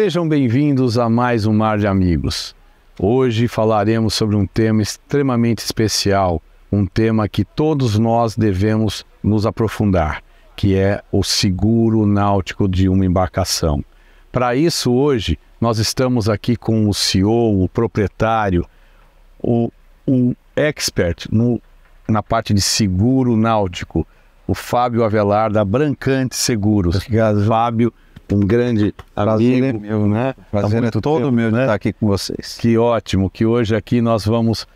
Sejam bem-vindos a mais um Mar de Amigos. Hoje falaremos sobre um tema extremamente especial, um tema que todos nós devemos nos aprofundar, que é o seguro náutico de uma embarcação. Para isso, hoje, nós estamos aqui com o CEO, o proprietário, o, o expert no, na parte de seguro náutico, o Fábio Avelar, da Brancante Seguros. Obrigado. Fábio, um grande amigo é meu, né? Prazer tá é todo tempo, meu né? estar tá aqui com vocês. Que ótimo, que hoje aqui nós vamos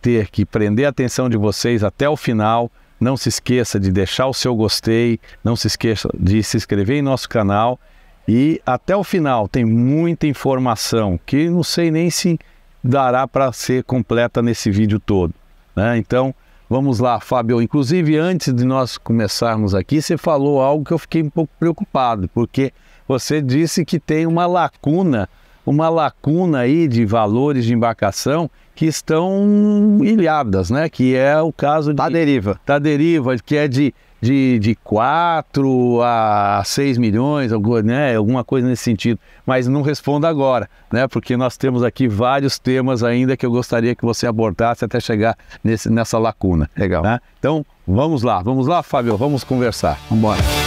ter que prender a atenção de vocês até o final. Não se esqueça de deixar o seu gostei, não se esqueça de se inscrever em nosso canal e até o final tem muita informação que não sei nem se dará para ser completa nesse vídeo todo. Né? Então, vamos lá, Fábio. Inclusive, antes de nós começarmos aqui, você falou algo que eu fiquei um pouco preocupado, porque você disse que tem uma lacuna, uma lacuna aí de valores de embarcação que estão ilhadas, né? Que é o caso de, da deriva, da deriva, que é de de, de 4 a 6 milhões, alguma, né, alguma coisa nesse sentido. Mas não responda agora, né, porque nós temos aqui vários temas ainda que eu gostaria que você abordasse até chegar nesse, nessa lacuna. Legal. Né? Então, vamos lá, vamos lá, Fábio, vamos conversar. Vamos embora.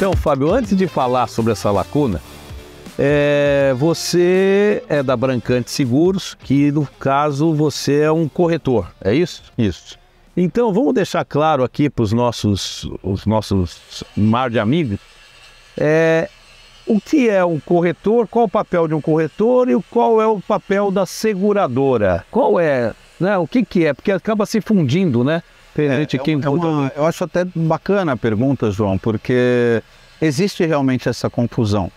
Então, Fábio, antes de falar sobre essa lacuna, é, você é da Brancante Seguros, que no caso você é um corretor, é isso? Isso. Então vamos deixar claro aqui para os nossos, os nossos mar de amigos é, o que é um corretor, qual o papel de um corretor e qual é o papel da seguradora. Qual é, né, o que, que é, porque acaba se fundindo, né? Perante é, quem é, é uma, Eu acho até bacana a pergunta, João, porque existe realmente essa confusão.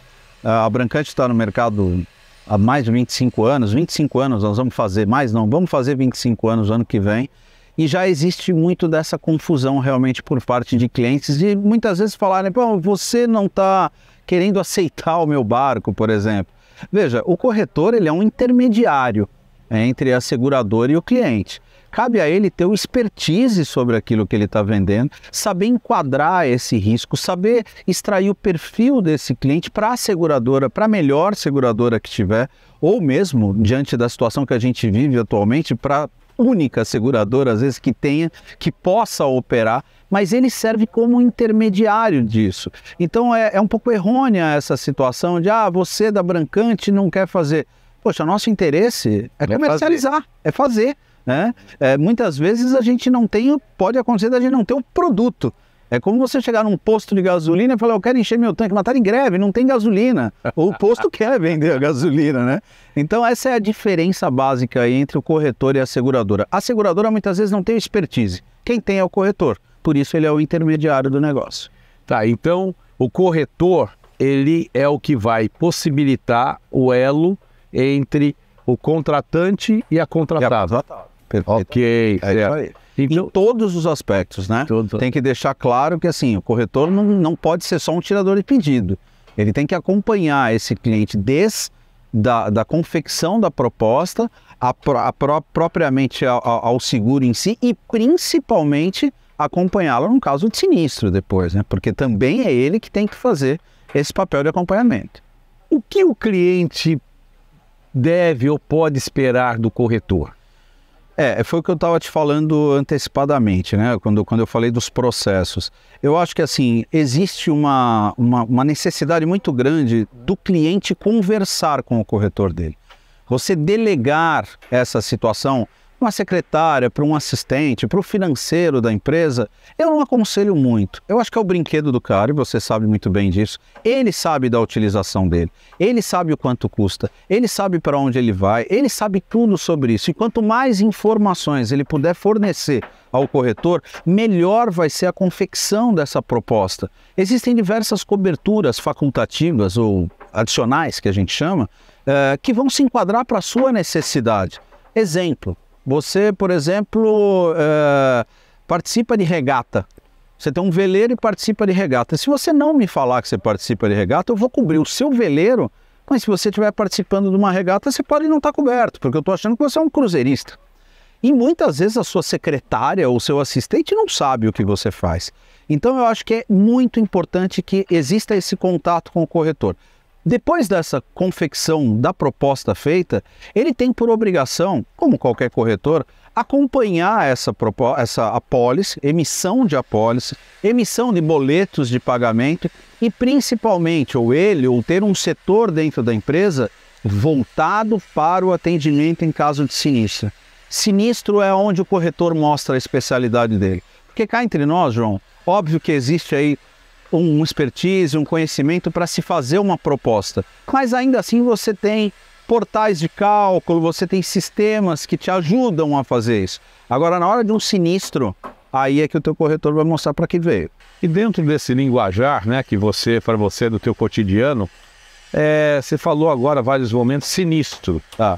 A Brancante está no mercado há mais de 25 anos, 25 anos nós vamos fazer mais, não, vamos fazer 25 anos ano que vem. E já existe muito dessa confusão realmente por parte de clientes de muitas vezes falarem, bom, você não está querendo aceitar o meu barco, por exemplo. Veja, o corretor ele é um intermediário entre a seguradora e o cliente. Cabe a ele ter o expertise sobre aquilo que ele está vendendo, saber enquadrar esse risco, saber extrair o perfil desse cliente para a seguradora, para a melhor seguradora que tiver, ou mesmo diante da situação que a gente vive atualmente, para única seguradora, às vezes, que tenha, que possa operar, mas ele serve como intermediário disso. Então é, é, um pouco errônea essa situação de, ah, você da Brancante não quer fazer. Poxa, nosso interesse é, comercializar, fazer. é fazer. Né? É, muitas vezes a gente não tem, pode acontecer da gente não ter o um produto. É como você chegar num posto de gasolina e falar, eu quero encher meu tanque, mas está em greve, não tem gasolina. Ou o posto quer vender a gasolina, né? Então essa é a diferença básica entre o corretor e a seguradora. A seguradora muitas vezes não tem expertise. Quem tem é o corretor. Por isso ele é o intermediário do negócio. Tá, então o corretor, ele é o que vai possibilitar o elo entre o contratante e a contratada. E a contratada. Perfeito. Ok, é Então, em todos os aspectos, né? Tudo. Tem que deixar claro que assim, o corretor não, não pode ser só um tirador de pedido. Ele tem que acompanhar esse cliente desde da, da confecção da proposta, a, a, a propriamente ao, ao seguro em si e principalmente acompanhá lo no caso de sinistro depois, né? Porque também é ele que tem que fazer esse papel de acompanhamento. O que o cliente deve ou pode esperar do corretor? É, foi o que eu estava te falando antecipadamente, né? Quando, quando eu falei dos processos. Eu acho que, assim, existe uma, uma, uma necessidade muito grande do cliente conversar com o corretor dele. Você delegar essa situação uma secretária, para um assistente, para o financeiro da empresa, eu não aconselho muito. Eu acho que é o brinquedo do cara, e você sabe muito bem disso. Ele sabe da utilização dele, ele sabe o quanto custa, ele sabe para onde ele vai, ele sabe tudo sobre isso. E quanto mais informações ele puder fornecer ao corretor, melhor vai ser a confecção dessa proposta. Existem diversas coberturas facultativas ou adicionais, que a gente chama, eh, que vão se enquadrar para a sua necessidade. Exemplo, você, por exemplo, é, participa de regata. Você tem um veleiro e participa de regata. Se você não me falar que você participa de regata, eu vou cobrir o seu veleiro. Mas se você estiver participando de uma regata, você pode não estar tá coberto, porque eu estou achando que você é um cruzeirista. E muitas vezes a sua secretária ou seu assistente não sabe o que você faz. Então eu acho que é muito importante que exista esse contato com o corretor. Depois dessa confecção da proposta feita, ele tem por obrigação, como qualquer corretor, acompanhar essa, essa apólice, emissão de apólice, emissão de boletos de pagamento e principalmente, ou ele, ou ter um setor dentro da empresa voltado para o atendimento em caso de sinistro. Sinistro é onde o corretor mostra a especialidade dele. Porque cá entre nós, João, óbvio que existe aí um expertise, um conhecimento para se fazer uma proposta. Mas ainda assim você tem portais de cálculo, você tem sistemas que te ajudam a fazer isso. Agora, na hora de um sinistro, aí é que o teu corretor vai mostrar para que veio. E dentro desse linguajar, né, que você, para você, do teu cotidiano, é, você falou agora vários momentos sinistro. Ah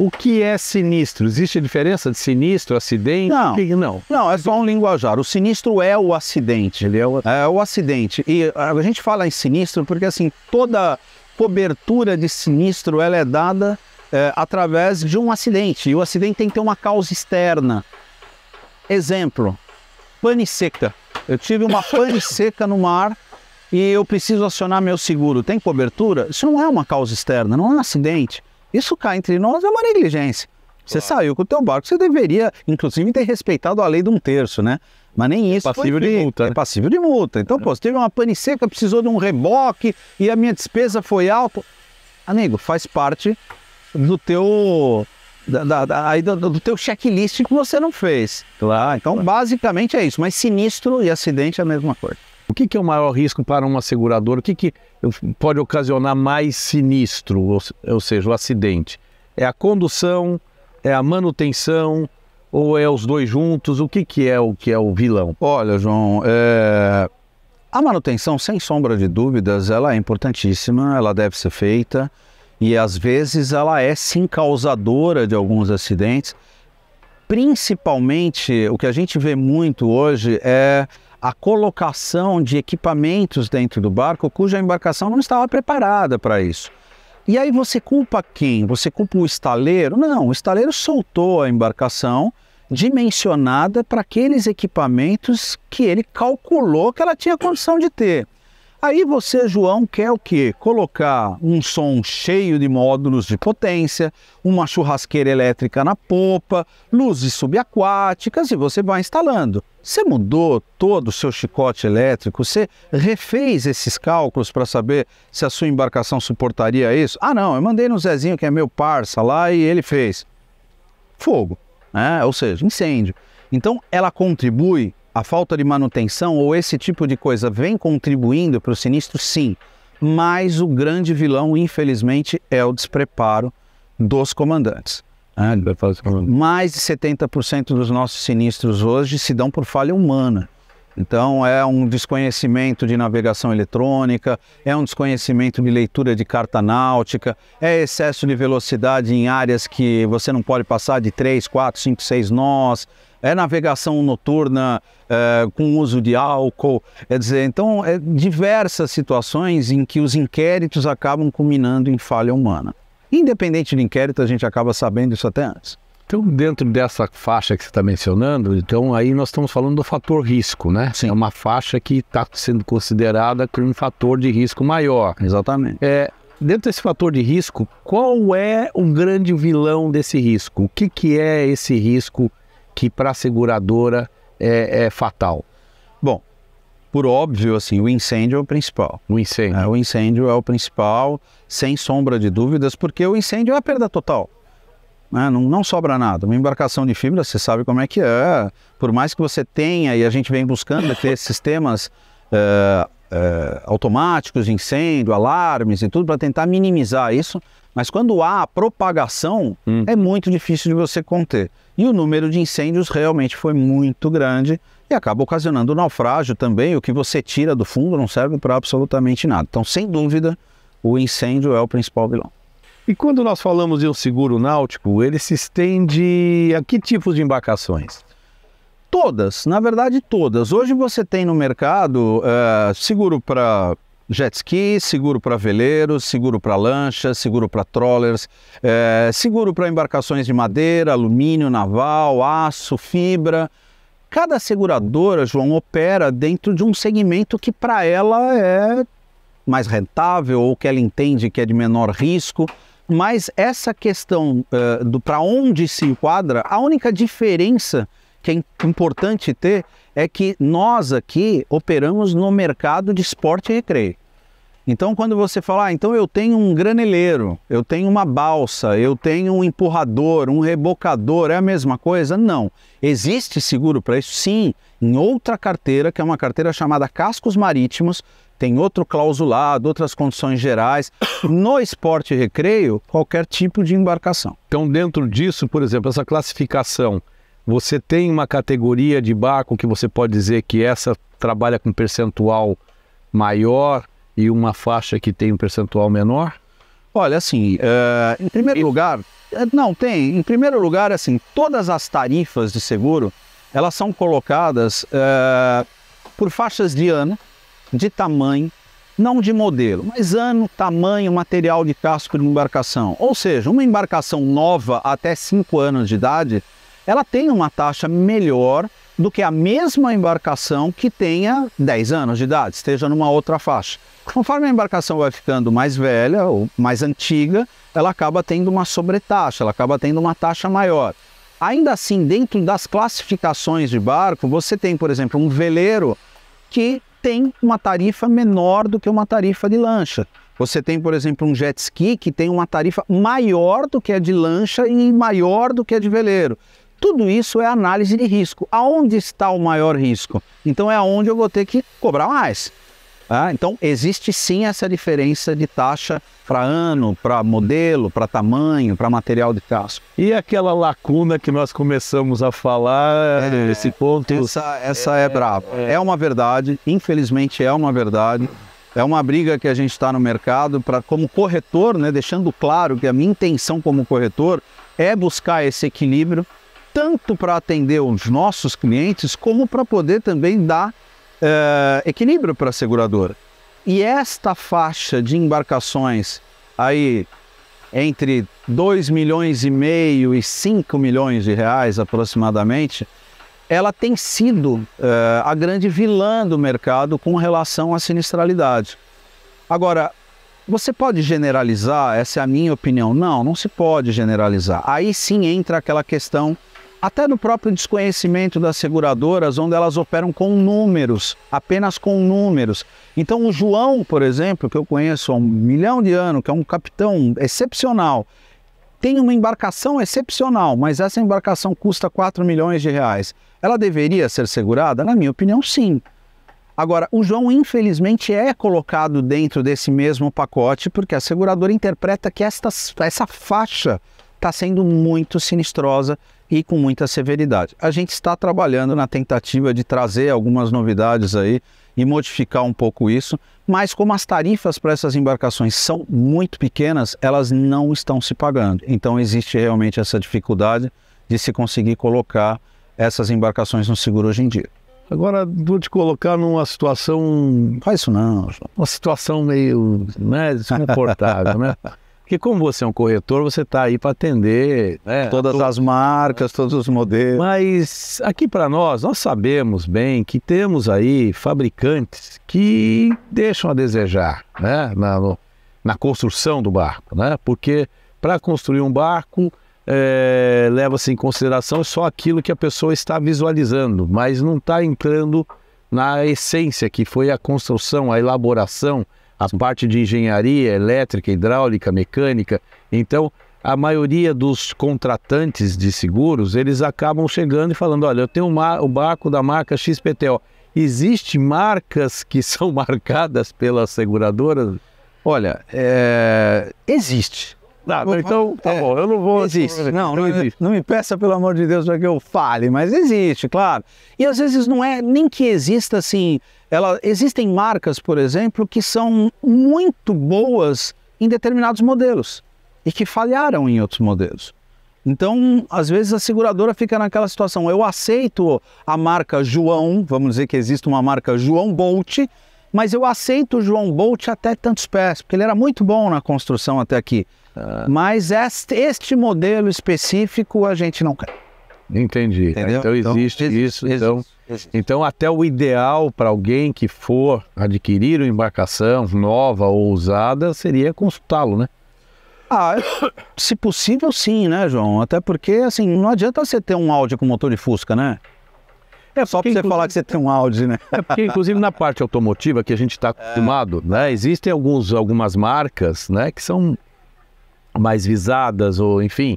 o que é sinistro? Existe diferença de sinistro, acidente? Não. Não, não é só um linguajar. O sinistro é o acidente. Ele é o, é o acidente. E a gente fala em sinistro porque, assim, toda cobertura de sinistro ela é dada é, através de um acidente. E o acidente tem que ter uma causa externa. Exemplo, pane seca. Eu tive uma pane seca no mar e eu preciso acionar meu seguro. Tem cobertura? Isso não é uma causa externa, não é um acidente. Isso cá entre nós é uma negligência. Você claro. saiu com o teu barco, você deveria, inclusive, ter respeitado a lei de um terço, né? Mas nem é isso. É passível de multa. É né? passível de multa. Então, é. pô, você teve uma pane seca, precisou de um reboque e a minha despesa foi alta. Amigo, ah, faz parte do teu. Da, da, da, do, do teu checklist que você não fez. Claro. Então, claro. basicamente é isso. Mas sinistro e acidente é a mesma coisa. O que, que, é o maior risco para uma seguradora? O que, que pode ocasionar mais sinistro, ou, ou seja, o acidente? É a condução, é a manutenção, ou é os dois juntos? O que, que é o que é o vilão? Olha, João, é... a manutenção, sem sombra de dúvidas, ela é importantíssima, ela deve ser feita e às vezes ela é sim causadora de alguns acidentes. Principalmente, o que a gente vê muito hoje é a colocação de equipamentos dentro do barco cuja embarcação não estava preparada para isso. E aí você culpa quem? Você culpa o estaleiro? Não, o estaleiro soltou a embarcação dimensionada para aqueles equipamentos que ele calculou que ela tinha condição de ter. Aí você, João, quer o quê? Colocar um som cheio de módulos de potência, uma churrasqueira elétrica na popa, luzes subaquáticas e você vai instalando. Você mudou todo o seu chicote elétrico? Você refez esses cálculos para saber se a sua embarcação suportaria isso? Ah, não, eu mandei no Zezinho, que é meu parça lá, e ele fez. Fogo, né? ou seja, incêndio. Então ela contribui a falta de manutenção ou esse tipo de coisa vem contribuindo para o sinistro? Sim. Mas o grande vilão, infelizmente, é o despreparo dos comandantes. Ah, Mais de 70% dos nossos sinistros hoje se dão por falha humana. Então, é um desconhecimento de navegação eletrônica, é um desconhecimento de leitura de carta náutica, é excesso de velocidade em áreas que você não pode passar de 3, 4, 5, 6 nós, é navegação noturna é, com uso de álcool, quer é dizer, então é diversas situações em que os inquéritos acabam culminando em falha humana. Independente do inquérito, a gente acaba sabendo isso até antes. Então, dentro dessa faixa que você está mencionando, então aí nós estamos falando do fator risco, né? Sim. É uma faixa que está sendo considerada como um fator de risco maior. Exatamente. É, dentro desse fator de risco, qual é o grande vilão desse risco? O que, que é esse risco que para a seguradora é, é, fatal? Bom, por óbvio, assim, o incêndio é o principal. O incêndio. É, o incêndio é o principal, sem sombra de dúvidas, porque o incêndio é a perda total. Né, não, não, sobra nada. Uma embarcação de fibra, você sabe como é que é. Por mais que você tenha, e a gente vem buscando ter sistemas eh, eh, automáticos de incêndio, alarmes e tudo, para tentar minimizar isso, mas quando há propagação, hum. é muito difícil de você conter. E o número de incêndios realmente foi muito grande e acaba ocasionando naufrágio também. O que você tira do fundo não serve para absolutamente nada. Então, sem dúvida, o incêndio é o principal vilão. E quando nós falamos de um seguro náutico, ele se estende a que tipos de embarcações? Todas, na verdade, todas. Hoje você tem no mercado é, seguro para jet ski, seguro para veleiros, seguro para lanchas, seguro para trollers, é, seguro para embarcações de madeira, alumínio, naval, aço, fibra. Cada seguradora, João, opera dentro de um segmento que para ela é mais rentável ou que ela entende que é de menor risco. Mas essa questão uh, do para onde se enquadra, a única diferença que é importante ter é que nós aqui operamos no mercado de esporte e recreio. Então, quando você fala, ah, então eu tenho um graneleiro, eu tenho uma balsa, eu tenho um empurrador, um rebocador, é a mesma coisa? Não. Existe seguro para isso? Sim, em outra carteira, que é uma carteira chamada Cascos Marítimos, tem outro clausulado, outras condições gerais. No esporte e recreio, qualquer tipo de embarcação. Então, dentro disso, por exemplo, essa classificação, você tem uma categoria de barco que você pode dizer que essa trabalha com percentual maior e uma faixa que tem um percentual menor? Olha, assim, é, em primeiro lugar, é, não tem. Em primeiro lugar, assim, todas as tarifas de seguro elas são colocadas é, por faixas de ano, de tamanho, não de modelo, mas ano, tamanho, material de casco de embarcação. Ou seja, uma embarcação nova até 5 anos de idade, ela tem uma taxa melhor do que a mesma embarcação que tenha 10 anos de idade, esteja numa outra faixa. Conforme a embarcação vai ficando mais velha ou mais antiga, ela acaba tendo uma sobretaxa, ela acaba tendo uma taxa maior. Ainda assim, dentro das classificações de barco, você tem, por exemplo, um veleiro que tem uma tarifa menor do que uma tarifa de lancha. Você tem, por exemplo, um jet ski que tem uma tarifa maior do que a de lancha e maior do que a de veleiro. Tudo isso é análise de risco. Aonde está o maior risco? Então é aonde eu vou ter que cobrar mais. Ah, então, existe sim essa diferença de taxa para ano, para modelo, para tamanho, para material de casco. E aquela lacuna que nós começamos a falar, é, ponto. Essa, essa é, é brava. É. é uma verdade, infelizmente é uma verdade. É uma briga que a gente está no mercado para, como corretor, né, deixando claro que a minha intenção como corretor é buscar esse equilíbrio tanto para atender os nossos clientes, como para poder também dar uh, equilíbrio para a seguradora. E esta faixa de embarcações aí entre 2 milhões e meio e 5 milhões de reais aproximadamente, ela tem sido uh, a grande vilã do mercado com relação à sinistralidade. Agora, você pode generalizar? Essa é a minha opinião. Não, não se pode generalizar. Aí sim entra aquela questão até no próprio desconhecimento das seguradoras, onde elas operam com números, apenas com números. Então, o João, por exemplo, que eu conheço há um milhão de anos, que é um capitão excepcional, tem uma embarcação excepcional, mas essa embarcação custa 4 milhões de reais. Ela deveria ser segurada? Na minha opinião, sim. Agora, o João, infelizmente, é colocado dentro desse mesmo pacote, porque a seguradora interpreta que esta, essa faixa está sendo muito sinistrosa e com muita severidade. A gente está trabalhando na tentativa de trazer algumas novidades aí e modificar um pouco isso, mas como as tarifas para essas embarcações são muito pequenas, elas não estão se pagando. Então existe realmente essa dificuldade de se conseguir colocar essas embarcações no seguro hoje em dia. Agora, vou te colocar numa situação. Faz isso não. Uma situação meio né, desconfortável, né? Porque como você é um corretor, você está aí para atender né, é, todas tô... as marcas, todos os modelos. Mas aqui para nós, nós sabemos bem que temos aí fabricantes que deixam a desejar né? na, no, na construção do barco, né? Porque para construir um barco é, leva-se em consideração só aquilo que a pessoa está visualizando, mas não está entrando na essência que foi a construção, a elaboração a parte de engenharia elétrica, hidráulica, mecânica. Então, a maioria dos contratantes de seguros, eles acabam chegando e falando, olha, eu tenho o barco da marca XPTO. Existem marcas que são marcadas pelas seguradoras? Olha, é... existe. Ah, então tá é, bom, eu não vou. Existe. Assim, não, não, existe. não me peça, pelo amor de Deus, para que eu fale, mas existe, claro. E às vezes não é nem que exista assim. Ela, existem marcas, por exemplo, que são muito boas em determinados modelos e que falharam em outros modelos. Então, às vezes a seguradora fica naquela situação. Eu aceito a marca João, vamos dizer que existe uma marca João Bolt, mas eu aceito o João Bolt até tantos pés, porque ele era muito bom na construção até aqui. Ah. Mas este, este modelo específico a gente não quer. Entendi. Entendeu? Então, então existe isso. Então existe, então, existe. então, até o ideal para alguém que for adquirir uma embarcação nova ou usada seria consultá-lo, né? Ah, se possível, sim, né, João? Até porque, assim, não adianta você ter um Audi com motor de Fusca, né? É só para você falar que você tem um Audi, né? É porque, inclusive, na parte automotiva que a gente está é. acostumado, é. né? Existem alguns, algumas marcas, né, que são mais visadas, ou enfim,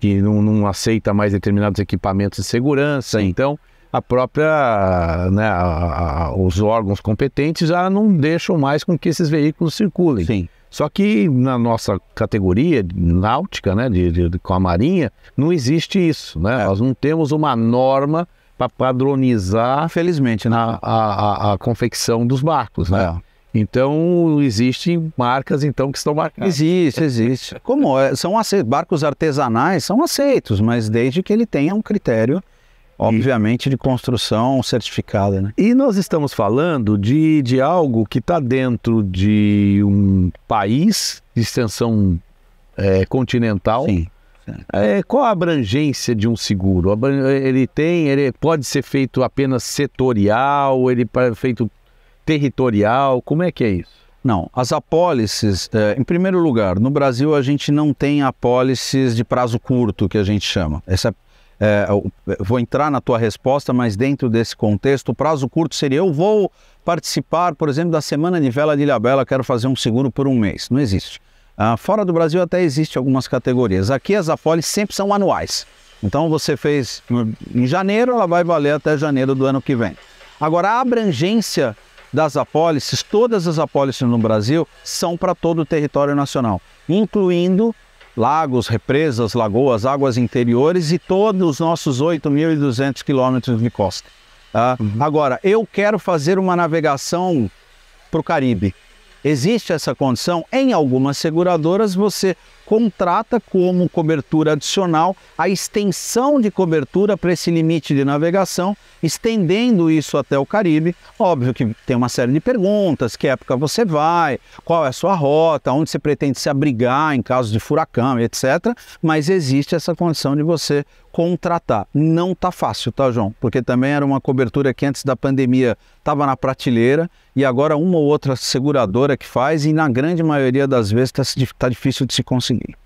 que não, não aceita mais determinados equipamentos de segurança. Sim. Então, a própria, né, a, a, os órgãos competentes já não deixam mais com que esses veículos circulem. Sim. Só que na nossa categoria náutica, né, de, de, de, com a marinha, não existe isso, né? É. Nós não temos uma norma para padronizar, felizmente, né? a, a, confecção dos barcos, né? É. Então, existem marcas então que estão marcadas. Existe, existe. Como é, são aceitos, barcos artesanais são aceitos, mas desde que ele tenha um critério, obviamente, de construção certificada. Né? E nós estamos falando de, de algo que está dentro de um país de extensão é, continental. Sim. É, qual a abrangência de um seguro? Ele tem, ele pode ser feito apenas setorial, ele é feito territorial? Como é que é isso? Não, as apólices, é, em primeiro lugar, no Brasil a gente não tem apólices de prazo curto, que a gente chama. Essa, é, é vou entrar na tua resposta, mas dentro desse contexto, o prazo curto seria eu vou participar, por exemplo, da Semana de Vela de Ilhabela, quero fazer um seguro por um mês. Não existe. Ah, fora do Brasil até existe algumas categorias. Aqui as apólices sempre são anuais. Então você fez em janeiro, ela vai valer até janeiro do ano que vem. Agora, a abrangência das apólices, todas as apólices no Brasil são para todo o território nacional, incluindo lagos, represas, lagoas, águas interiores e todos os nossos 8.200 quilômetros de costa. Tá? uhum. Agora, eu quero fazer uma navegação para o Caribe. Existe essa condição? Em algumas seguradoras você contrata como cobertura adicional a extensão de cobertura para esse limite de navegação, estendendo isso até o Caribe. Óbvio que tem uma série de perguntas: que época você vai, qual é a sua rota, onde você pretende se abrigar em caso de furacão, etc. Mas existe essa condição de você contratar. Não tá fácil, tá, João? Porque também era uma cobertura que antes da pandemia estava na prateleira e agora uma ou outra seguradora que faz, e na grande maioria das vezes está tá difícil de se conseguir ninguém.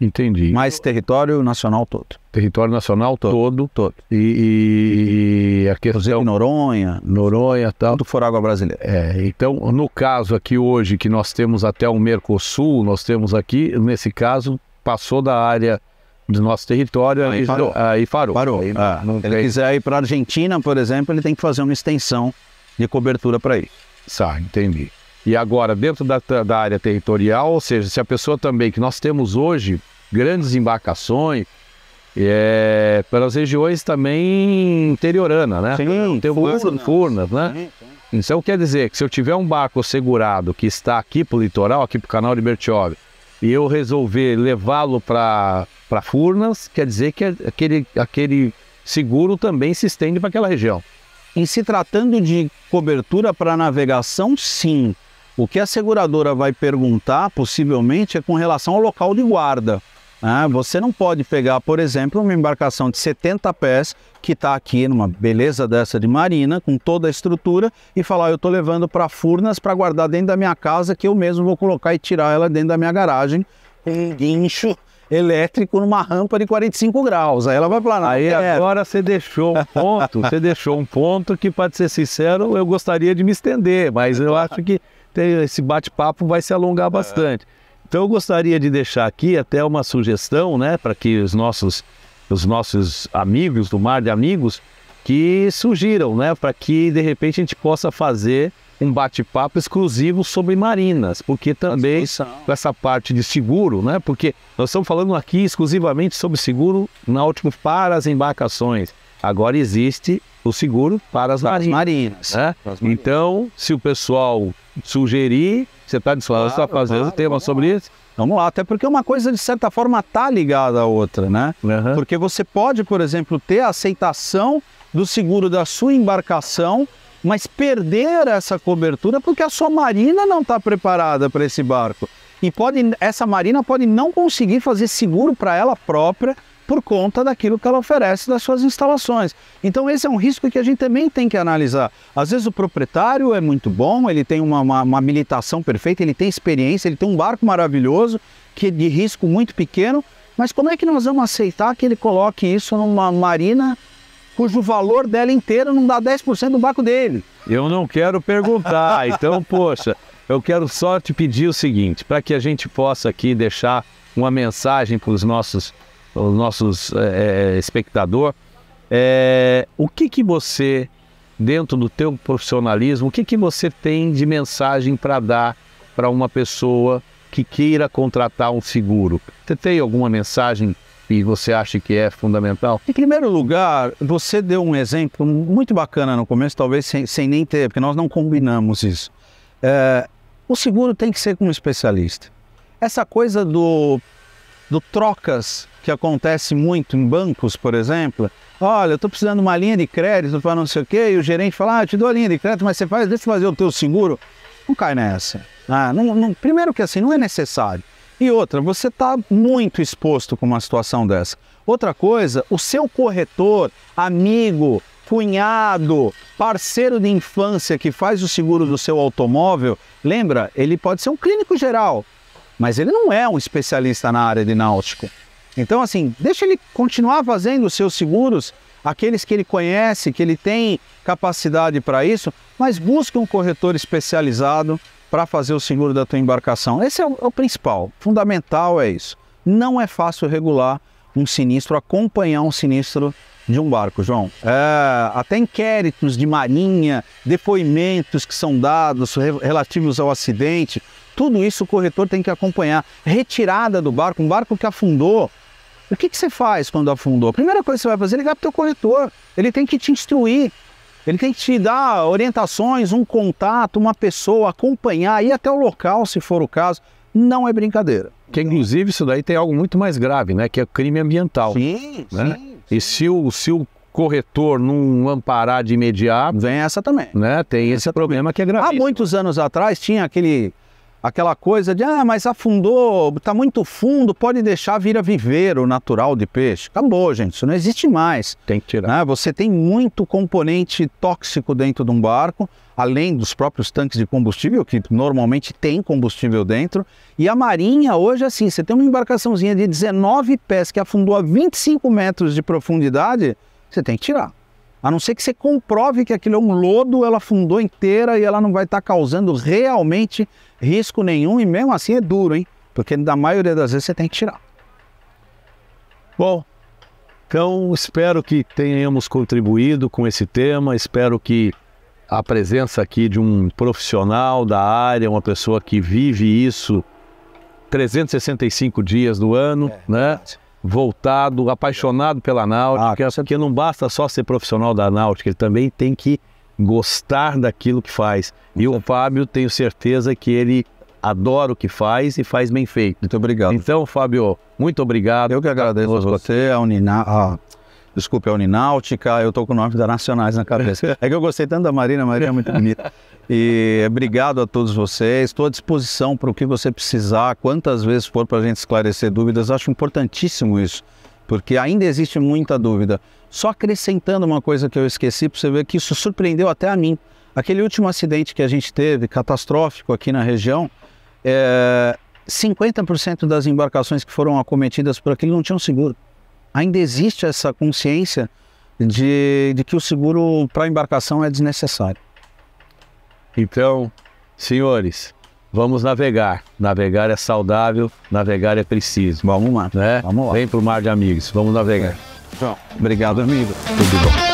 Entendi. Mas território nacional todo. Território nacional todo? Todo, todo. E, e a questão... Museu Noronha. Noronha e tal. Tudo for água brasileira. É, então, no caso aqui hoje, que nós temos até o Mercosul, nós temos aqui, nesse caso, passou da área do nosso território aí, aí parou. Aí parou. parou. Aí, ah, se ele quiser ir para a Argentina, por exemplo, ele tem que fazer uma extensão de cobertura para ir. Tá, entendi. E agora, dentro da, da área territorial, ou seja, se a pessoa também, que nós temos hoje grandes embarcações, é, pelas regiões também interioranas, né? Sim, tem furnas, furnas, furnas né? Sim, sim. Então quer dizer que se eu tiver um barco segurado que está aqui para o litoral, aqui para o canal de Bertiove, e eu resolver levá-lo para Furnas, quer dizer que aquele, aquele seguro também se estende para aquela região. E se tratando de cobertura para navegação, sim. O que a seguradora vai perguntar, possivelmente, é com relação ao local de guarda. Né? Você não pode pegar, por exemplo, uma embarcação de 70 pés que está aqui numa beleza dessa de marina, com toda a estrutura, e falar: eu estou levando para Furnas para guardar dentro da minha casa, que eu mesmo vou colocar e tirar ela dentro da minha garagem, um guincho elétrico numa rampa de 45 graus. Aí ela vai planar. Aí é. agora você deixou um ponto, você deixou um ponto que, para ser sincero, eu gostaria de me estender, mas eu acho que ter esse bate-papo vai se alongar é. bastante. Então eu gostaria de deixar aqui até uma sugestão, né, para que os nossos os nossos amigos do Mar de Amigos que surgiram, né, para que de repente a gente possa fazer um bate-papo exclusivo sobre marinas, porque também com essa parte de seguro, né? Porque nós estamos falando aqui exclusivamente sobre seguro náutico para as embarcações. Agora existe o seguro para as marinas. Né? Então, se o pessoal sugerir, você está claro, a fazendo claro, tema sobre lá. isso, vamos lá. Até porque uma coisa, de certa forma, está ligada à outra, né? Uhum. Porque você pode, por exemplo, ter a aceitação do seguro da sua embarcação, mas perder essa cobertura porque a sua marina não está preparada para esse barco. E pode, essa marina pode não conseguir fazer seguro para ela própria por conta daquilo que ela oferece das suas instalações. Então, esse é um risco que a gente também tem que analisar. Às vezes, o proprietário é muito bom, ele tem uma, uma, uma habilitação perfeita, ele tem experiência, ele tem um barco maravilhoso, que é de risco muito pequeno, mas como é que nós vamos aceitar que ele coloque isso numa marina cujo valor dela inteira não dá 10% do barco dele? Eu não quero perguntar, então, poxa, eu quero só te pedir o seguinte, para que a gente possa aqui deixar uma mensagem para os nossos os nossos é, espectador, é, o que que você dentro do teu profissionalismo, o que que você tem de mensagem para dar para uma pessoa que queira contratar um seguro? Você tem alguma mensagem que você acha que é fundamental? Em primeiro lugar, você deu um exemplo muito bacana no começo, talvez sem, sem nem ter, porque nós não combinamos isso. É, o seguro tem que ser com um especialista. Essa coisa do, do trocas que acontece muito em bancos, por exemplo. Olha, eu estou precisando de uma linha de crédito para não sei o quê, e o gerente fala, ah, te dou a linha de crédito, mas você faz, deixa eu fazer o teu seguro. Não cai nessa. Ah, não, não, primeiro que assim, não é necessário. E outra, você está muito exposto com uma situação dessa. Outra coisa, o seu corretor, amigo, cunhado, parceiro de infância que faz o seguro do seu automóvel, lembra, ele pode ser um clínico geral, mas ele não é um especialista na área de náutico. Então, assim, deixa ele continuar fazendo os seus seguros, aqueles que ele conhece, que ele tem capacidade para isso, mas busque um corretor especializado para fazer o seguro da tua embarcação. Esse é o, é o principal, fundamental é isso. Não é fácil regular um sinistro, acompanhar um sinistro de um barco, João. É, até inquéritos de marinha, depoimentos que são dados relativos ao acidente, tudo isso o corretor tem que acompanhar. Retirada do barco, um barco que afundou, o que, que você faz quando afundou? A primeira coisa que você vai fazer é ligar para o teu corretor. Ele tem que te instruir, ele tem que te dar orientações, um contato, uma pessoa, acompanhar, ir até o local, se for o caso. Não é brincadeira. Que inclusive isso daí tem algo muito mais grave, né? Que é crime ambiental. Sim, né? sim. E se o, se o corretor não amparar de imediato. Vem essa também. Né? Tem essa esse também. problema que é grave. Há muitos anos atrás tinha aquele aquela coisa de ah, mas afundou, está muito fundo, pode deixar vir viver viveiro natural de peixe. Acabou, gente, isso não existe mais. Tem que tirar. Né? Você tem muito componente tóxico dentro de um barco, além dos próprios tanques de combustível, que normalmente tem combustível dentro. E a marinha hoje, é assim, você tem uma embarcaçãozinha de 19 pés que afundou a 25 metros de profundidade, você tem que tirar. A não ser que você comprove que aquilo é um lodo, ela fundou inteira e ela não vai estar tá causando realmente risco nenhum. E mesmo assim é duro, hein? Porque na maioria das vezes você tem que tirar. Bom, então espero que tenhamos contribuído com esse tema. Espero que a presença aqui de um profissional da área, uma pessoa que vive isso 365 dias do ano, é, né? Verdade voltado, apaixonado pela náutica, ah, porque não basta só ser profissional da náutica, ele também tem que gostar daquilo que faz. E o Fábio, tenho certeza que ele adora o que faz e faz bem feito. Muito obrigado. Então, Fábio, muito obrigado. Eu que agradeço a você, a Unina, a desculpe, a é Unináutica, eu tô com o nome da Nacionais na cabeça. É que eu gostei tanto da Marina, a Marina é muito bonita. E obrigado a todos vocês, estou à disposição para o que você precisar, quantas vezes for para a gente esclarecer dúvidas, acho importantíssimo isso, porque ainda existe muita dúvida. Só acrescentando uma coisa que eu esqueci, para você ver que isso surpreendeu até a mim. Aquele último acidente que a gente teve, catastrófico aqui na região, é, eh, 50% das embarcações que foram acometidas por aquilo não tinham seguro ainda existe essa consciência de, de que o seguro para embarcação é desnecessário. Então, senhores, vamos navegar. Navegar é saudável, navegar é preciso. Vamos lá. Né? Vamos lá. Vem para o mar de amigos, vamos navegar. João, é. obrigado, amigo. Tudo bom.